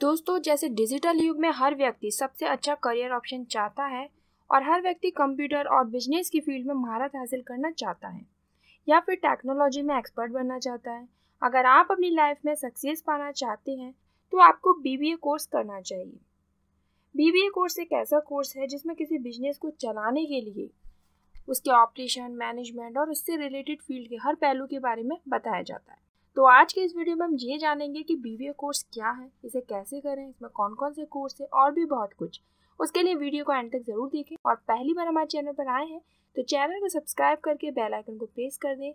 दोस्तों जैसे डिजिटल युग में हर व्यक्ति सबसे अच्छा करियर ऑप्शन चाहता है और हर व्यक्ति कंप्यूटर और बिजनेस की फील्ड में महारत हासिल करना चाहता है या फिर टेक्नोलॉजी में एक्सपर्ट बनना चाहता है अगर आप अपनी लाइफ में सक्सेस पाना चाहते हैं तो आपको बी कोर्स करना चाहिए बी कोर्स एक ऐसा कोर्स है जिसमें किसी बिजनेस को चलाने के लिए उसके ऑपरेशन मैनेजमेंट और उससे रिलेटेड फील्ड के हर पहलू के बारे में बताया जाता है तो आज के इस वीडियो में हम ये जानेंगे कि बी कोर्स क्या है इसे कैसे करें इसमें कौन कौन से कोर्स है और भी बहुत कुछ उसके लिए वीडियो को एंड तक ज़रूर देखें और पहली बार हमारे चैनल पर आए हैं तो चैनल को सब्सक्राइब करके बेल आइकन को प्रेस कर दें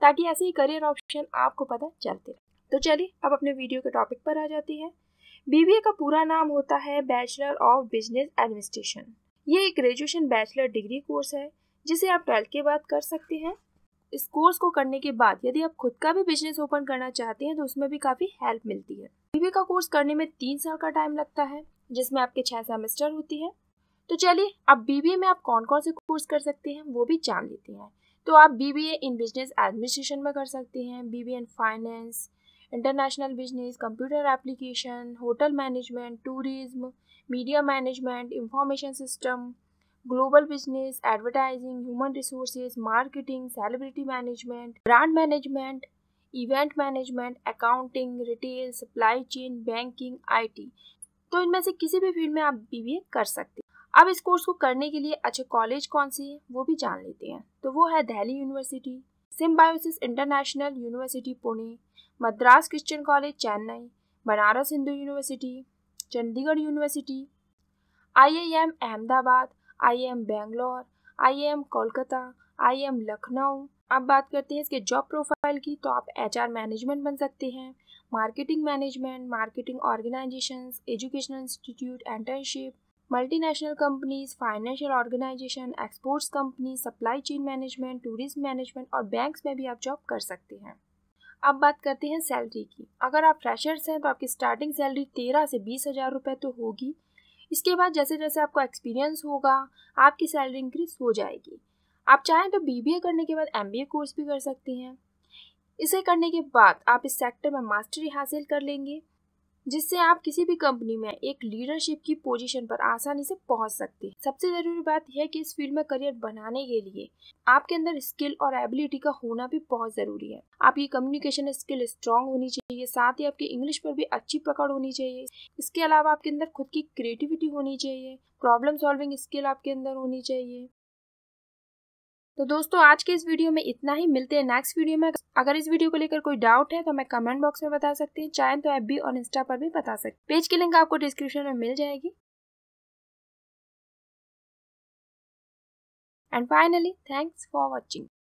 ताकि ऐसे ही करियर ऑप्शन आपको पता चलते रहे तो चलिए अब अपने वीडियो के टॉपिक पर आ जाती है बीबीए का पूरा नाम होता है बैचलर ऑफ बिजनेस एडमिनिस्ट्रेशन ये एक ग्रेजुएशन बैचलर डिग्री कोर्स है जिसे आप ट्वेल्थ के बाद कर सकते हैं इस कोर्स को करने के बाद यदि आप खुद का भी बिजनेस ओपन करना चाहते हैं तो उसमें भी काफ़ी हेल्प मिलती है बीबी का कोर्स करने में तीन साल का टाइम लगता है जिसमें आपके छः सेमेस्टर होती है तो चलिए अब बीबीए में आप कौन कौन से कोर्स कर सकते हैं वो भी जान लेते हैं तो आप बीबीए इन बिजनेस एडमिनिस्ट्रेशन में कर सकते हैं BBA in finance international business computer application hotel management tourism media management information system global business advertising human resources marketing celebrity management brand management event management accounting retail supply chain banking IT तो इनमें से किसी भी field में आप BBA कर सकते हैं अब इस कोर्स को करने के लिए अच्छे कॉलेज कौन से हैं वो भी जान लेते हैं तो वो है Delhi University Symbiosis International University Pune Madras Christian College Chennai Banaras Hindu University Chandigarh University IIM Ahmedabad I M Bangalore I M Kolkata I M Lucknow अब बात करते हैं इसके जॉब प्रोफाइल की तो आप एच मैनेजमेंट बन सकते हैं marketing management marketing organisation educational institute internship multinational companies financial organisation exports company supply chain management tourism management और बैंक्स में भी आप जॉब कर सकते हैं अब बात करते हैं सैलरी की अगर आप फ्रेशर्स हैं तो आपकी स्टार्टिंग सैलरी तेरह से बीस हज़ार रुपये तो होगी इसके बाद जैसे जैसे आपका एक्सपीरियंस होगा आपकी सैलरी इंक्रीज हो जाएगी आप चाहें तो बी करने के बाद एम कोर्स भी कर सकती हैं इसे करने के बाद आप इस सेक्टर में मास्टरी हासिल कर लेंगे जिससे आप किसी भी कंपनी में एक लीडरशिप की पोजीशन पर आसानी से पहुंच सकते हैं सबसे जरूरी बात यह कि इस फील्ड में करियर बनाने के लिए आपके अंदर स्किल और एबिलिटी का होना भी बहुत जरूरी है आपकी कम्युनिकेशन स्किल स्ट्रांग होनी चाहिए साथ ही आपकी इंग्लिश पर भी अच्छी पकड़ होनी चाहिए इसके अलावा आपके अंदर खुद की क्रिएटिविटी होनी चाहिए प्रॉब्लम सॉल्विंग स्किल आपके अंदर होनी चाहिए तो दोस्तों आज के इस वीडियो में इतना ही मिलते हैं नेक्स्ट वीडियो में अगर इस वीडियो को लेकर कोई डाउट है तो मैं कमेंट बॉक्स में बता सकती हूँ चाहे तो ऐप भी और इंस्टा पर भी बता सकते पेज की लिंक आपको डिस्क्रिप्शन में मिल जाएगी and finally thanks for watching